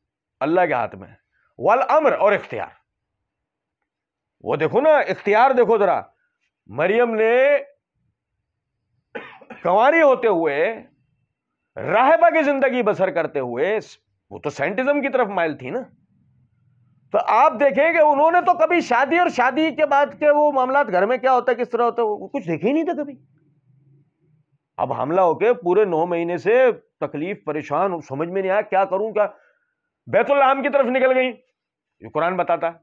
अल्लाह के हाथ में वल अमर और इख्तियार वो देखो ना इख्तियार देखो जरा मरियम ने कंवारी होते हुए राहबा की जिंदगी बसर करते हुए वो तो सेंटिज्म की तरफ माइल थी ना तो आप देखेंगे उन्होंने तो कभी शादी और शादी के बाद के वो मामला घर में क्या होता है किस तरह होता है वो कुछ देखे ही नहीं था कभी अब हमला होके पूरे नौ महीने से तकलीफ परेशान समझ में नहीं आया क्या करूं क्या बैतुल्लाम की तरफ निकल गई ये कुरान बताता है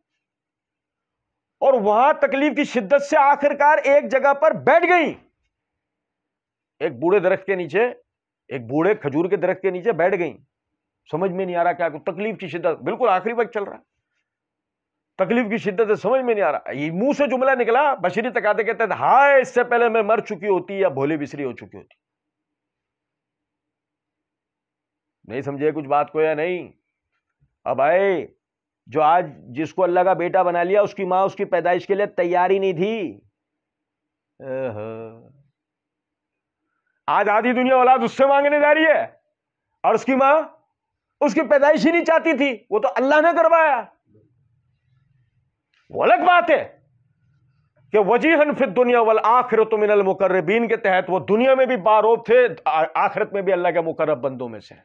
और वहां तकलीफ की शिद्दत से आखिरकार एक जगह पर बैठ गई एक बूढ़े दरख्त के नीचे एक बूढ़े खजूर के दरख्त के नीचे बैठ गई समझ में नहीं आ रहा क्या तकलीफ की शिद्दत बिल्कुल आखिरी वक्त चल रहा है तकलीफ की शिद्दत से समझ में नहीं आ रहा ये मुंह से जुमला निकला बशरी तकाते कहते हाय इससे पहले मैं मर चुकी होती या भोले बिसरी हो चुकी होती नहीं समझे कुछ बात को या नहीं अब आए जो आज जिसको अल्लाह का बेटा बना लिया उसकी माँ उसकी पैदाइश के लिए तैयारी नहीं थी आज आधी दुनिया औलाद उससे मांगने जा रही है और उसकी माँ उसकी पैदाइश ही नहीं चाहती थी वो तो अल्लाह ने करवाया वो अलग बात है कि वजीहन फिर दुनिया वल आखिरत मिनल मुकर्रबीन के तहत वो दुनिया में भी बारोब थे आखिरत में भी अल्लाह के मुकर्रब बंदों में से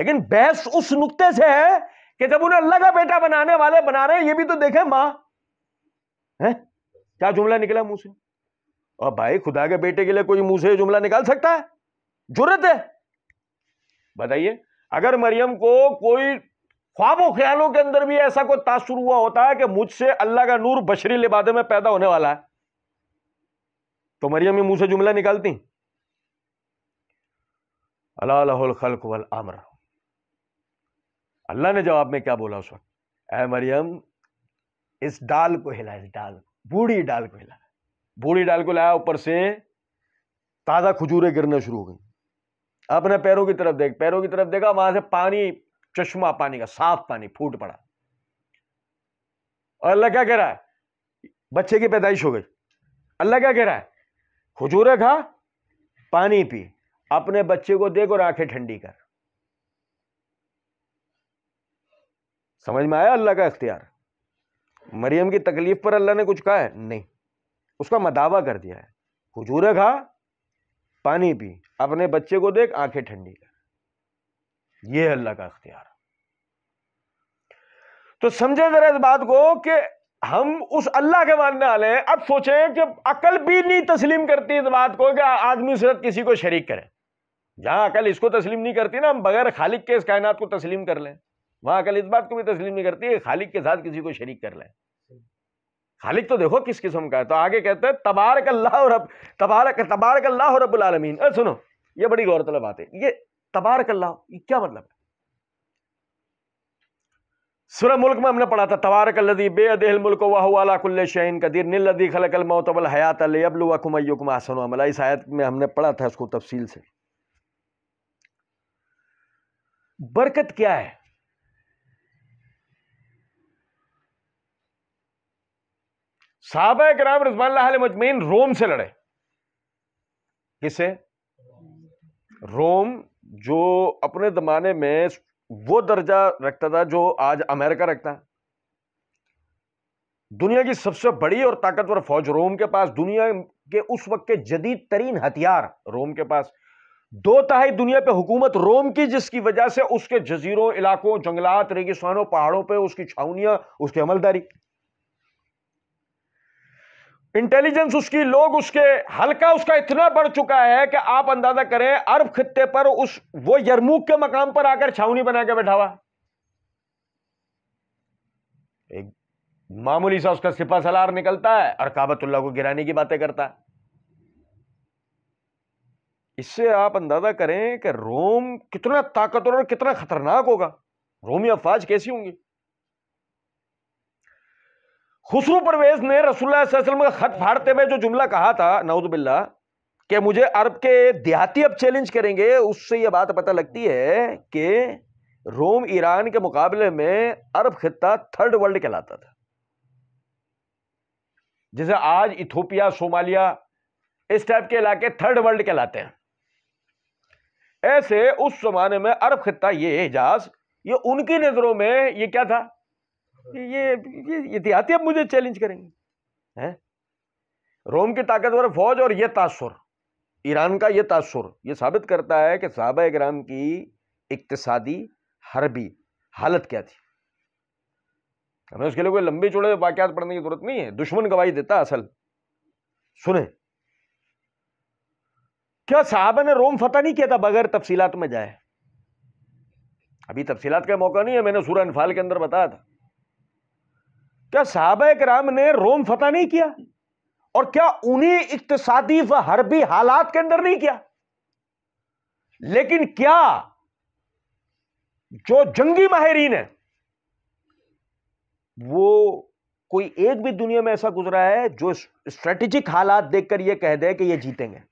लेकिन बहस उस नुक्ते से है कि जब उन्हें अल्लाह का बेटा बनाने वाले बना रहे ये भी तो देखे माँ है क्या जुमला निकला मुंह से और भाई खुदा के बेटे के लिए कोई मुंह से जुमला निकाल सकता है जरूरत है बताइए अगर मरियम को कोई ख्वाबों ख्यालों के अंदर भी ऐसा कोई तासुर हुआ होता है कि मुझसे अल्लाह का नूर बशरी लिबादे में पैदा होने वाला है तो मरियम ही मुंह से जुमला निकालती अला खल्क वल आमरा अल्लाह ने जवाब में क्या बोला उस वक्त ए मरियम इस डाल को हिला इस डाल बूढ़ी डाल को हिला बूढ़ी डाल को लाया ऊपर से ताज़ा खजूरें गिरने शुरू हो गई अपने पैरों की तरफ देख पैरों की तरफ देखा वहां से पानी चश्मा पानी का साफ पानी फूट पड़ा और अल्लाह क्या कह रहा है बच्चे की पैदाइश हो गई अल्लाह क्या कह रहा है खजूरें खा पानी पी अपने बच्चे को देख और आंखें ठंडी कर समझ में आया अल्लाह का इख्तियार मरियम की तकलीफ पर अल्लाह ने कुछ कहा है नहीं उसका मदावा कर दिया है हजूर खा पानी पी अपने बच्चे को देख आंखें ठंडी कर यह अल्लाह का इख्तियार तो समझे जरा इस बात को कि हम उस अल्लाह के मानने वाले हैं अब सोचें कि अकल भी नहीं तस्लीम करती इस बात को कि आदमी सिर्फ किसी को शरीक करें जहां अकल इसको तस्लीम नहीं करती ना हम बगैर खालिक के इस कायनात को तस्लीम कर लें वहाँ अकल इस बात को भी तस्लीम नहीं करती है खालिक के साथ किसी को शरीक कर लें खालिक तो देखो किस किस्म का है तो आगे कहते हैं तबारक अल्लाह रब तबारक तबारक अल्लाह रबालमीन अरे सुनो ये बड़ी गौरतलब बात है ये तबारक अल्लाह क्या मतलब है सुर मुल्क में हमने पढ़ा था तबारक लदी बेअल मुल्क वाहकुल्ल शहीन कदीर नीलदी खलकल मोतबल हयात अल अबलुकुम आसन अमला इस आयत में हमने पढ़ा था इसको तफसील से बरकत क्या है साहब कराम रजमान मजमैन रोम से लड़े किसे रोम जो अपने ज़माने में वो दर्जा रखता था जो आज अमेरिका रखता है दुनिया की सबसे बड़ी और ताकतवर फौज रोम के पास दुनिया के उस वक्त के जदीद तरीन हथियार रोम के पास दो तहाई दुनिया पे हुकूमत रोम की जिसकी वजह से उसके जजीरों इलाकों जंगलात रेगिस्तानों पहाड़ों पे उसकी छावनियां उसकी अमलदारी इंटेलिजेंस उसकी लोग उसके हल्का उसका इतना बढ़ चुका है कि आप अंदाजा करें अरब खत्ते पर उस वो यरमूक के मकाम पर आकर छावनी बना के बैठा हुआ एक मामूली सा उसका सिपा सलार निकलता है और काबतुल्ला को गिराने की बातें करता है इससे आप अंदाजा करें कि रोम कितना ताकतवर और कितना खतरनाक होगा रोमी अफवाज कैसी होंगी खुसरू परवेज ने रसुल्लाम का खत फाड़ते हुए जो जुमला कहा था नवदबिल्ला के मुझे अरब के देहाती अब चैलेंज करेंगे उससे यह बात पता लगती है कि रोम ईरान के मुकाबले में अरब खत्ता थर्ड वर्ल्ड कहलाता था जैसे आज इथोपिया सोमालिया इस टाइप के इलाके थर्ड वर्ल्ड कहलाते हैं ऐसे उस जमाने में अरब खत्ता ये एजाज ये उनकी नज़रों में ये क्या था ये ये एहतियाती अब मुझे चैलेंज करेंगे हैं रोम की ताकतवर फौज और ये तासुर ईरान का ये तासुर ये साबित करता है कि साहबा ग्राम की इकतसादी हरबी हालत क्या थी हमें उसके लिए कोई लंबे चौड़े वाक्यात पढ़ने की जरूरत नहीं है दुश्मन गवाही देता असल सुने क्या साहबा ने रोम फतेह नहीं किया था बगैर तफसीलात में जाए अभी तफसीलात का मौका नहीं है मैंने सूर्य अनफाल के अंदर बताया था क्या साहब कराम ने रोम फतह नहीं किया और क्या उन्हीं इकतसादी व हरबी हालात के अंदर नहीं किया लेकिन क्या जो जंगी माहरीन है वो कोई एक भी दुनिया में ऐसा गुजरा है जो स्ट्रेटेजिक हालात देखकर ये कह दे कि ये जीतेंगे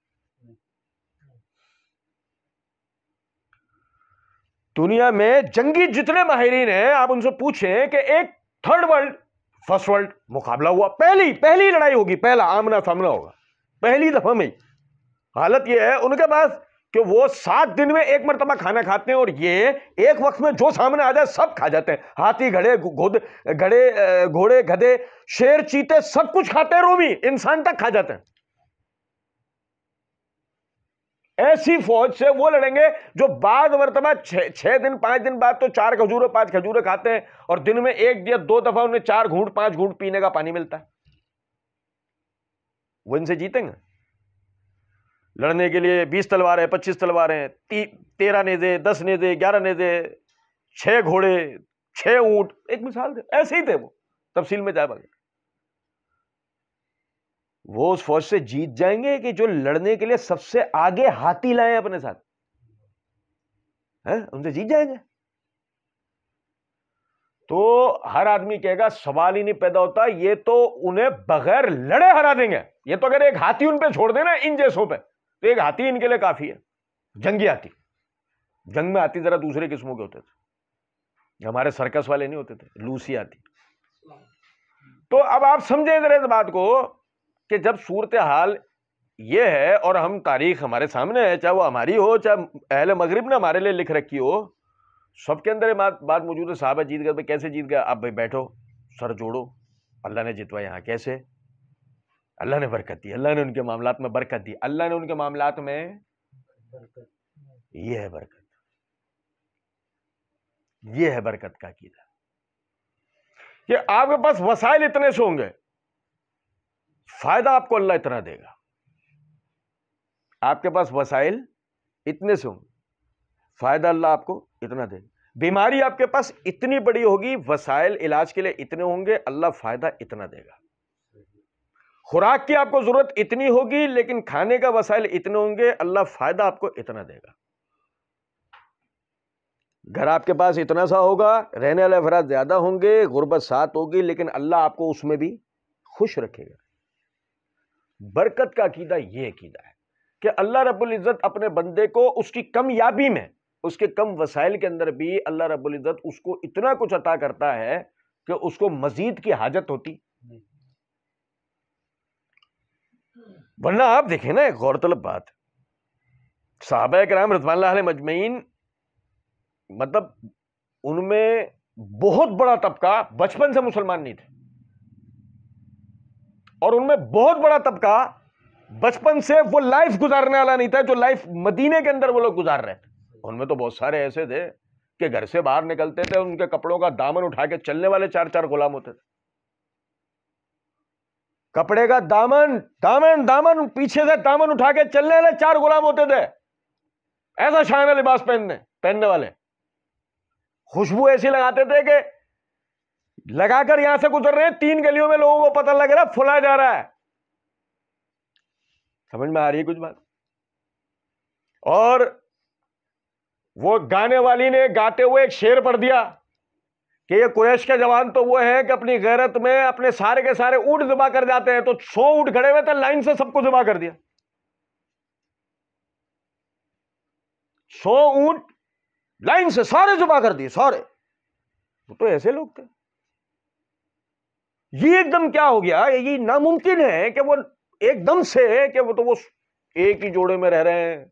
दुनिया में जंगी जितने माहरीन हैं आप उनसे पूछें कि एक थर्ड वर्ल्ड फर्स्ट वर्ल्ड मुकाबला हुआ पहली पहली लड़ाई होगी पहला आमना सामना होगा पहली दफा में हालत यह है उनके पास कि वो सात दिन में एक मरतबा खाना खाते हैं और ये एक वक्त में जो सामने आ जाए सब खा जाते हैं हाथी घड़े घोद घड़े घोड़े गधे शेर चीते सब कुछ खाते हैं रोमी इंसान तक खा जाते हैं ऐसी फौज से वो लड़ेंगे जो बाद वर्तमान छह दिन पांच दिन बाद तो चार खजूर पांच खजूर खाते हैं और दिन में एक या दो दफा उन्हें चार घूट पांच घूट पीने का पानी मिलता है वो इनसे जीतेंगे लड़ने के लिए बीस तलवार है पच्चीस तलवार हैं तेरह नेजे दस नेजे ग्यारह नेजे छह घोड़े छह ऊंट एक मिसाल दे ऐसे ही थे वो तफसील में जाए बगैर वो उस फौज से जीत जाएंगे कि जो लड़ने के लिए सबसे आगे हाथी लाए अपने साथ उनसे जीत जाएंगे तो हर आदमी कहेगा सवाल ही नहीं पैदा होता ये तो उन्हें बगैर लड़े हरा देंगे ये तो अगर एक हाथी उन पे छोड़ देना इन जैसों पे तो एक हाथी इनके लिए काफी है जंगी हाथी जंग में हाथी जरा दूसरे किस्मों के होते थे हमारे सर्कस वाले नहीं होते थे लूसी हाथी तो अब आप समझे जरा इस बात को कि जब सूरत हाल ये है और हम तारीख हमारे सामने है चाहे वो हमारी हो चाहे अहल मगरब ने हमारे लिए लिख रखी हो सबके अंदर बात बात मौजूद है साहब जीत गए भाई कैसे जीत गया आप भाई बैठो सर जोड़ो अल्लाह ने जितवा यहाँ कैसे अल्लाह ने बरकत दी अल्लाह ने उनके मामला में बरकत दी अल्लाह ने उनके मामला में यह है बरकत यह है बरकत का कीदा ये आपके पास वसाइल इतने से होंगे फ़ायदा आपको अल्लाह इतना देगा आपके पास वसाइल इतने से होंगे फ़ायदा अल्लाह आपको इतना देगा बीमारी आपके पास इतनी बड़ी होगी वसाइल इलाज के लिए इतने होंगे अल्लाह फ़ायदा इतना देगा खुराक की आपको ज़रूरत इतनी होगी लेकिन खाने का वसाइल इतने होंगे अल्लाह फ़ायदा आपको इतना देगा घर आपके पास इतना सा होगा रहने वाले अफराद ज़्यादा होंगे गुर्बत साथ होगी लेकिन अल्लाह आपको उसमें भी खुश रखेगा बरकत का अकीदा यह अकीदा है कि अल्लाह रबुल्जत अपने बंदे को उसकी कम याबी में उसके कम वसाइल के अंदर भी अल्लाह रबुल्जत उसको इतना कुछ अता करता है कि उसको मजीद की हाजत होती वरना आप देखें ना एक गौरतलब बात साहब कराम रजमान मजमैन मतलब उनमें बहुत बड़ा तबका बचपन से मुसलमान नहीं थे और उनमें बहुत बड़ा तबका बचपन से वो लाइफ गुजारने वाला नहीं था जो लाइफ मदीने के अंदर वो लोग गुजार रहे थे उनमें तो बहुत सारे ऐसे थे कि घर से बाहर निकलते थे उनके कपड़ों का दामन उठा के चलने वाले चार चार गुलाम होते थे कपड़े का दामन दामन दामन पीछे से दामन उठा के चलने वाले चार गुलाम होते थे ऐसा शान लिबास पहनने पहनने वाले खुशबू ऐसी लगाते थे कि लगाकर यहां से गुजर रहे हैं तीन गलियों में लोगों को पता लग रहा है फुला जा रहा है समझ में आ रही है कुछ बात और वो गाने वाली ने गाते हुए एक शेर पढ़ दिया कि ये कुरैश के जवान तो वो हैं कि अपनी गैरत में अपने सारे के सारे ऊट जमा कर जाते हैं तो सौ ऊट खड़े हुए थे लाइन से सबको जमा कर दिया सौ ऊट लाइन से सारे जमा कर दिए सारे वो तो ऐसे लोग थे ये एकदम क्या हो गया ये नामुमकिन है कि वो एकदम से कि वो तो वो एक ही जोड़े में रह रहे हैं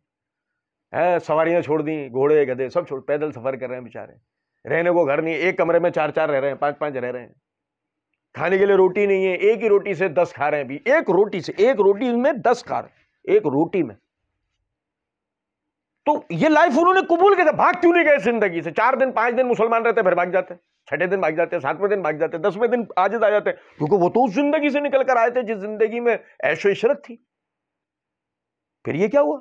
है सवारियां छोड़ दी घोड़े गधे सब छोड़ पैदल सफर कर रहे हैं बेचारे रहने को घर नहीं एक कमरे में चार चार रह रहे हैं पांच पांच रह रहे हैं खाने के लिए रोटी नहीं है एक ही रोटी से दस खा रहे हैं भी एक रोटी से एक रोटी में दस खा रहे एक रोटी में तो ये लाइफ उन्होंने कबूल किया था भाग क्यों नहीं गए जिंदगी से चार दिन पांच दिन मुसलमान रहते फिर भाग जाते छठे दिन भाग जाते हैं सातवें दिन भाग जाते हैं दसवें दिन आज आ जाते हैं क्योंकि वो तो उस जिंदगी से निकल कर आए थे जिस जिंदगी में ऐशो इशरत थी फिर ये क्या हुआ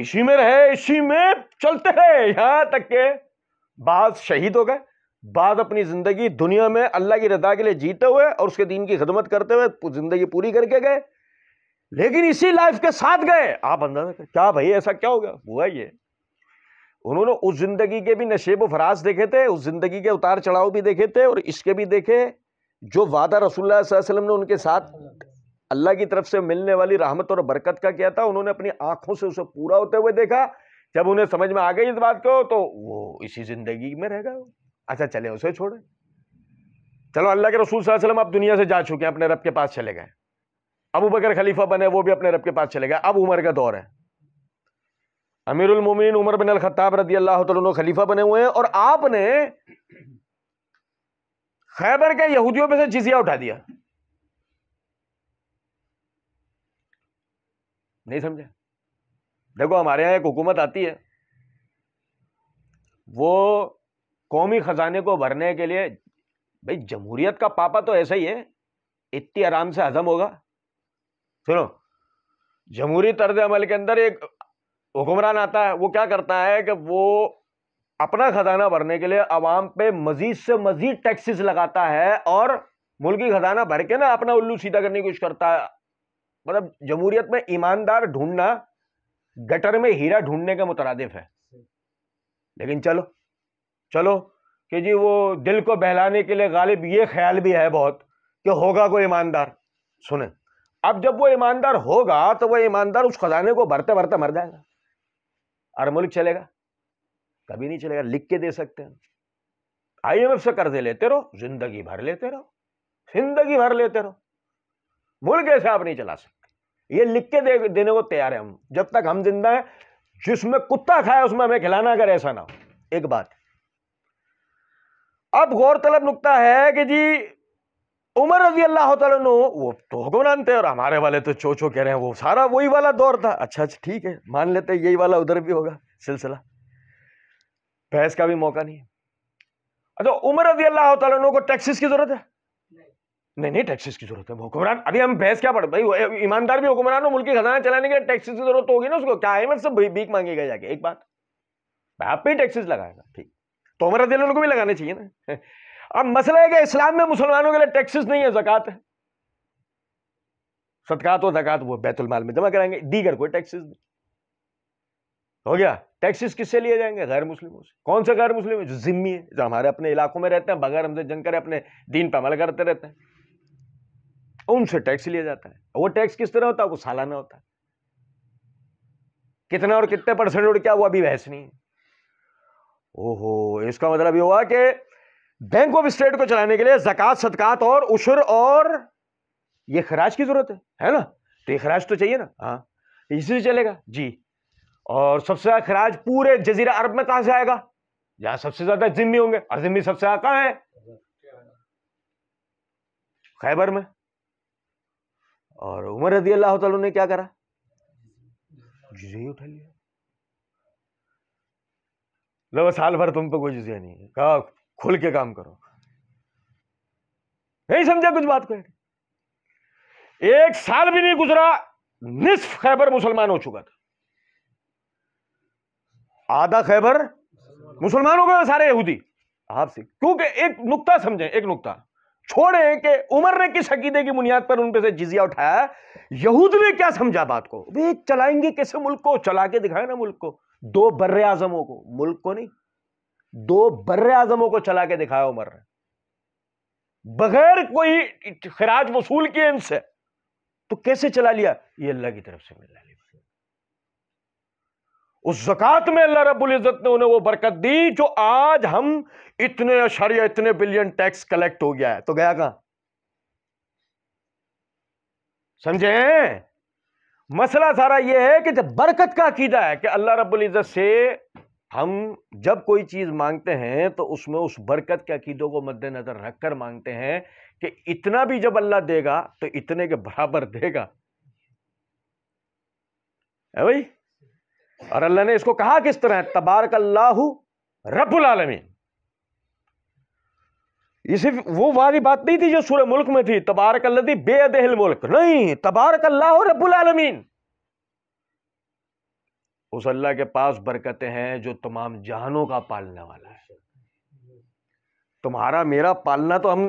इसी में रहे इसी में चलते रहे यहां तक के बाद शहीद हो गए बाद अपनी जिंदगी दुनिया में अल्लाह की रजा के लिए जीते हुए और उसके दीन की खिदमत करते हुए जिंदगी पूरी करके गए लेकिन इसी लाइफ के साथ गए आप अंदाजा क्या भाई ऐसा क्या हो गया हुआ ये उन्होंने उस ज़िंदगी के भी नशेब फराज देखे थे उस ज़िंदगी के उतार चढ़ाव भी देखे थे और इसके भी देखे जो वादा रसुल्ला वसलम ने उनके साथ अल्लाह की तरफ से मिलने वाली राहमत और बरकत का किया था उन्होंने अपनी आंखों से उसे पूरा होते हुए देखा जब उन्हें समझ में आ गई इस बात को तो वो इसी ज़िंदगी में रह गए अच्छा चले उसे छोड़े चलो अल्लाह के रसूल वसलम अब दुनिया से जा चुके हैं अपने रब के पास चले गए अबू बकर खलीफा बने वो भी अपने रब के पास चले गए अब उम्र का दौर है अमीरुल मोमिन उमर बिन अल खत्ताब रदी अल्लाह तुम खलीफा बने हुए हैं और आपने खैबर के यहूदियों में से जिजिया उठा दिया नहीं समझे देखो हमारे यहां एक हुकूमत आती है वो कौमी खजाने को भरने के लिए भाई जमहूरियत का पापा तो ऐसा ही है इतनी आराम से हजम होगा सुनो जमहूरी तर्ज अमल के अंदर एक हुक्मरान आता है वो क्या करता है कि वो अपना खजाना भरने के लिए आवाम पे मजीद से मजीद टैक्सेस लगाता है और मुल्की खजाना भर के ना अपना उल्लू सीधा करने की कोशिश करता है मतलब जमहूरियत में ईमानदार ढूंढना गटर में हीरा ढूंढने का मुतरदफ है लेकिन चलो चलो कि जी वो दिल को बहलाने के लिए गालिब ये ख्याल भी है बहुत कि होगा कोई ईमानदार सुने अब जब वो ईमानदार होगा तो वो ईमानदार उस खजाने को भरते भरते मर जाएगा अरे मुल्क चलेगा कभी नहीं चलेगा लिख के दे सकते हैं आईएमएफ से कर्जे लेते रहो जिंदगी भर लेते रहो जिंदगी भर लेते रहो मुल्क ऐसे आप नहीं चला सकते ये लिख के दे, देने को तैयार है हम जब तक हम जिंदा हैं जिसमें कुत्ता खाया उसमें हमें खिलाना अगर ऐसा ना हो एक बात अब गौरतलब नुकता है कि जी उमर रजी अल्लाह तु वो टोको मानते और हमारे वाले तो चो चो कह रहे हैं वो सारा वही वाला दौर था अच्छा अच्छा ठीक है मान लेते यही वाला उधर भी होगा सिलसिला बहस का भी मौका नहीं है अच्छा उमर रजी अल्लाह तु को टैक्सीस की जरूरत है नहीं नहीं टैक्सीस की जरूरत है हुक्मरान अभी हम बहस क्या पड़ता है ईमानदार भी हुक्मरान हो मुल्क की खजाना चलाने के टैक्सीस की जरूरत होगी ना उसको क्या आई सब भीख मांगेगा जाके एक बात आप ही टैक्सीस लगाएगा ठीक तो उमर रजी अल्लाह को भी लगाने चाहिए ना अब मसला है कि इस्लाम में मुसलमानों के लिए टैक्सेस नहीं है जक़ात है सदकात और जक़ात वो बैतुलमाल में जमा कराएंगे दीगर कोई टैक्सेस नहीं हो गया टैक्सेस किससे लिए जाएंगे गैर मुस्लिमों से कौन से गैर मुस्लिम है जो जिम्मी है जो हमारे अपने इलाकों में रहते हैं बगैर हमसे जंग करें अपने दीन पर अमल करते रहते हैं उनसे टैक्स लिया जाता है वो टैक्स किस तरह होता है वो सालाना होता है कितना और कितने परसेंट और क्या हुआ अभी बहस नहीं ओहो इसका मतलब ये हुआ कि बैंक ऑफ स्टेट को चलाने के लिए जकत सदकात और उशर और ये खराज की ज़रूरत है है ना तो ये खराज तो चाहिए ना हाँ इसी चलेगा जी और सबसे ज़्यादा खराज पूरे जजीरा अरब में कहां से आएगा जहां सबसे ज़्यादा जिम्मी होंगे और जिम्मी सबसे ज़्यादा कहां है खैबर में और उमर रदी अल्लाह तु ने क्या करा जुजिया उठा लिया लो साल भर तुम पे कोई जुजिया नहीं है खुल के काम करो नहीं समझा कुछ बात कह एक साल भी नहीं गुजरा निस्फ खैबर मुसलमान हो चुका था आधा खैबर मुसलमान हो गए सारे यहूदी आपसे क्योंकि एक नुकता समझें एक नुकता छोड़े कि उमर ने किस अकीदे की बुनियाद पर उनपे से जिजिया उठाया यहूद ने क्या समझा बात को वे चलाएंगे कैसे मुल्क को चला के दिखाए ना मुल्क को दो बर्रे आजमों को मुल्क को नहीं दो बर्र आजमों को चला के दिखाया उमर ने बगैर कोई खराज वसूल किए इनसे तो कैसे चला लिया ये अल्लाह की तरफ से मिला उस जक़ात में अल्लाह रब्बुल इज़्ज़त ने उन्हें वो बरकत दी जो आज हम इतने अशरिया इतने बिलियन टैक्स कलेक्ट हो गया है तो गया कहा समझे मसला सारा ये है कि जब बरकत का अकीदा है कि अल्लाह रब्बुल इज़्ज़त से हम जब कोई चीज़ मांगते हैं तो उसमें उस बरकत के अकीदों को मद्देनज़र रख कर मांगते हैं कि इतना भी जब अल्लाह देगा तो इतने के बराबर देगा है भाई और अल्लाह ने इसको कहा किस तरह तबारक अल्लाह रब्बुल आलमीन ये सिर्फ वो वाली बात नहीं थी जो सूर्य मुल्क में थी तबारक अल्लाह बेअदहल मुल्क नहीं तबारक अल्लाह रब्बुल आलमीन उस अल्लाह के पास बरकतें हैं जो तमाम जहानों का पालने वाला है तुम्हारा मेरा पालना तो हम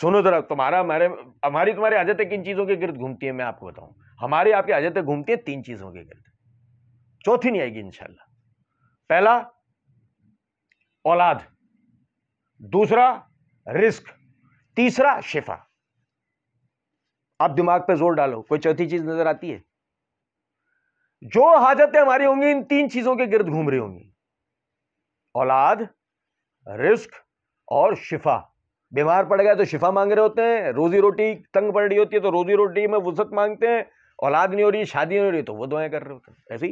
सुनो जरा तुम्हारा हमारे हमारी तुम्हारी आदतें किन चीज़ों के गिर्द घूमती है मैं आपको बताऊं हमारी आपकी आदतें घूमती है तीन चीज़ों के गिर्द चौथी नहीं आएगी इनशाला पहला औलाद दूसरा रिस्क तीसरा शिफा आप दिमाग पे जोर डालो कोई चौथी चीज़ नज़र आती है जो हाजतें हमारी होंगी इन तीन चीजों के गिर्द घूम रही होंगी औलाद रिस्क और शिफा बीमार पड़ गया तो शिफा मांग रहे होते हैं रोजी रोटी तंग पड़ रही होती है तो रोजी रोटी में वसत मांगते हैं औलाद नहीं हो रही शादी नहीं हो रही तो वो दुआएं कर रहे होते हैं ऐसी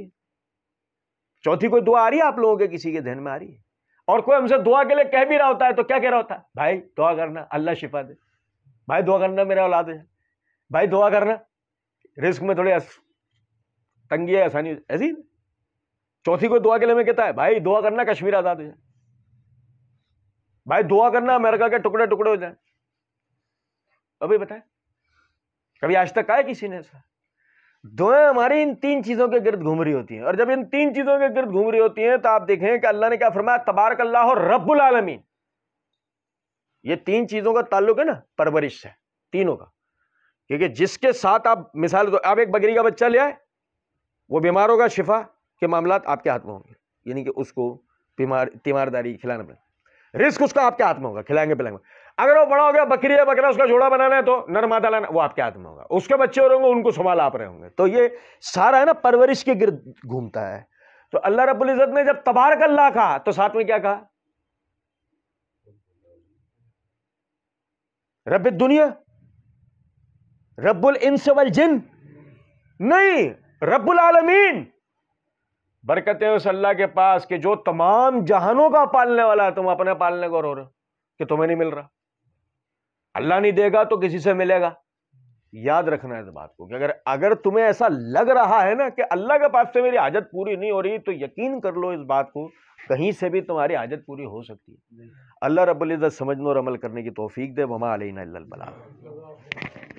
चौथी कोई दुआ आ रही है आप लोगों के किसी के धन में आ रही है और कोई हमसे दुआ के लिए कह भी रहा होता है तो क्या कह रहा होता है भाई दुआ करना अल्लाह शिफा दे भाई दुआ करना मेरा औलाद है भाई दुआ करना रिस्क में थोड़े तंगी है आसानी ऐसी चौथी को दुआ के लिए कहता है भाई दुआ करना कश्मीर आज़ाद हो जाए भाई दुआ करना अमेरिका के टुकड़े टुकड़े हो जाए अभी बताए कभी आज तक आए किसी ने ऐसा दुआएं हमारी इन तीन चीज़ों के गिर्द घूम रही होती हैं और जब इन तीन चीज़ों के गिर्द घूम रही होती हैं तो आप देखें कि अल्लाह ने क्या फरमाया तबारक अल्लाह और रब्बुल आलमीन ये तीन चीज़ों का ताल्लुक है ना परवरिश से तीनों का क्योंकि जिसके साथ आप मिसाल तो आप एक बकरी का बच्चा ले आए वो बीमार होगा शिफा के मामला आपके हाथ में होंगे यानी कि उसको बीमार तीमारदारी खिलाना पड़ेगा रिस्क उसका आपके हाथ में होगा खिलाएंगे पिलाएंगे अगर वो बड़ा हो गया बकरी है बकरा उसका जोड़ा बनाना है तो नर्मादा लाना वो आपके हाथ में होगा उसके बच्चे और होंगे उनको संभाल आप रहे होंगे तो ये सारा है ना परवरिश के गिर घूमता है तो अल्लाह रब्बुल इज़्ज़त ने जब तबारक अल्लाह कहा तो साथ में क्या कहा रब दुनिया रब्बुल इंस वल जिन नहीं रब्बुल आलमीन बरकत है उस अल्लाह के पास कि जो तमाम जहानों का पालने वाला है तुम अपने पालने को रो रहे हो कि तुम्हें नहीं मिल रहा अल्लाह नहीं देगा तो किसी से मिलेगा याद रखना इस बात को कि अगर अगर तुम्हें ऐसा लग रहा है ना कि अल्लाह के पास से मेरी हाजत पूरी नहीं हो रही तो यकीन कर लो इस बात को कहीं से भी तुम्हारी हाजत पूरी हो सकती है अल्लाह रबुल्ज़त समझने और अमल करने की तोफीक दे वमा अलना बला